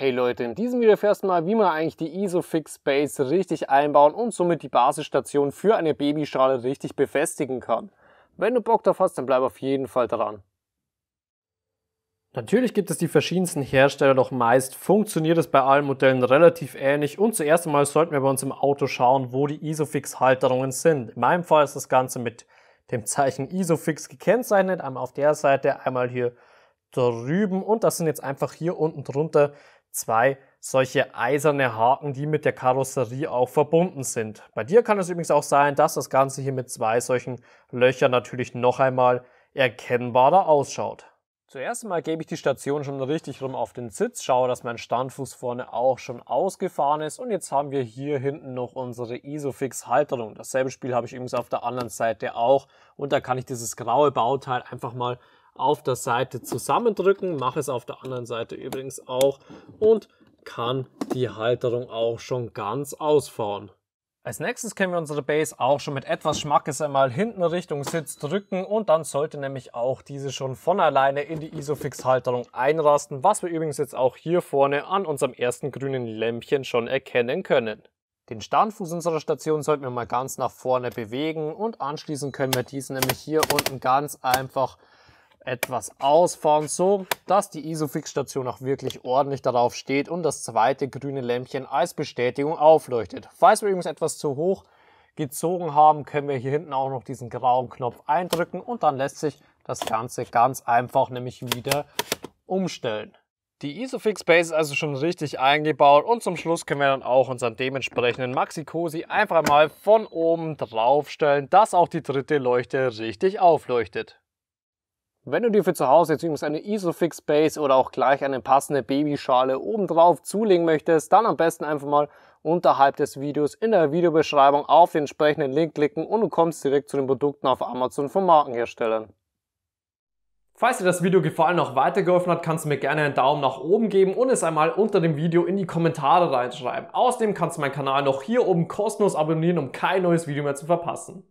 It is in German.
Hey Leute, in diesem Video erfährst du mal, wie man eigentlich die Isofix Base richtig einbauen und somit die Basisstation für eine Babyschale richtig befestigen kann. Wenn du Bock drauf hast, dann bleib auf jeden Fall dran. Natürlich gibt es die verschiedensten Hersteller, doch meist funktioniert es bei allen Modellen relativ ähnlich und zuerst einmal sollten wir bei uns im Auto schauen, wo die Isofix Halterungen sind. In meinem Fall ist das Ganze mit dem Zeichen Isofix gekennzeichnet, einmal auf der Seite, einmal hier drüben und das sind jetzt einfach hier unten drunter Zwei, solche eiserne Haken, die mit der Karosserie auch verbunden sind. Bei dir kann es übrigens auch sein, dass das Ganze hier mit zwei solchen Löchern natürlich noch einmal erkennbarer ausschaut. Zuerst einmal gebe ich die Station schon richtig rum auf den Sitz, schaue, dass mein Standfuß vorne auch schon ausgefahren ist und jetzt haben wir hier hinten noch unsere Isofix-Halterung. Dasselbe Spiel habe ich übrigens auf der anderen Seite auch und da kann ich dieses graue Bauteil einfach mal auf der Seite zusammendrücken, mache es auf der anderen Seite übrigens auch und kann die Halterung auch schon ganz ausfahren. Als nächstes können wir unsere Base auch schon mit etwas Schmackes einmal hinten Richtung Sitz drücken und dann sollte nämlich auch diese schon von alleine in die Isofix-Halterung einrasten, was wir übrigens jetzt auch hier vorne an unserem ersten grünen Lämpchen schon erkennen können. Den Standfuß unserer Station sollten wir mal ganz nach vorne bewegen und anschließend können wir diesen nämlich hier unten ganz einfach etwas ausfahren, so dass die Isofix-Station auch wirklich ordentlich darauf steht und das zweite grüne Lämpchen als Bestätigung aufleuchtet. Falls wir übrigens etwas zu hoch gezogen haben, können wir hier hinten auch noch diesen grauen Knopf eindrücken und dann lässt sich das Ganze ganz einfach nämlich wieder umstellen. Die Isofix Base ist also schon richtig eingebaut und zum Schluss können wir dann auch unseren dementsprechenden Maxi Cosi einfach mal von oben draufstellen, dass auch die dritte Leuchte richtig aufleuchtet. Wenn du dir für zu Hause jetzt übrigens eine Isofix Base oder auch gleich eine passende Babyschale obendrauf zulegen möchtest, dann am besten einfach mal unterhalb des Videos in der Videobeschreibung auf den entsprechenden Link klicken und du kommst direkt zu den Produkten auf Amazon von Markenherstellern. Falls dir das Video gefallen und auch weitergeholfen hat, kannst du mir gerne einen Daumen nach oben geben und es einmal unter dem Video in die Kommentare reinschreiben. Außerdem kannst du meinen Kanal noch hier oben kostenlos abonnieren, um kein neues Video mehr zu verpassen.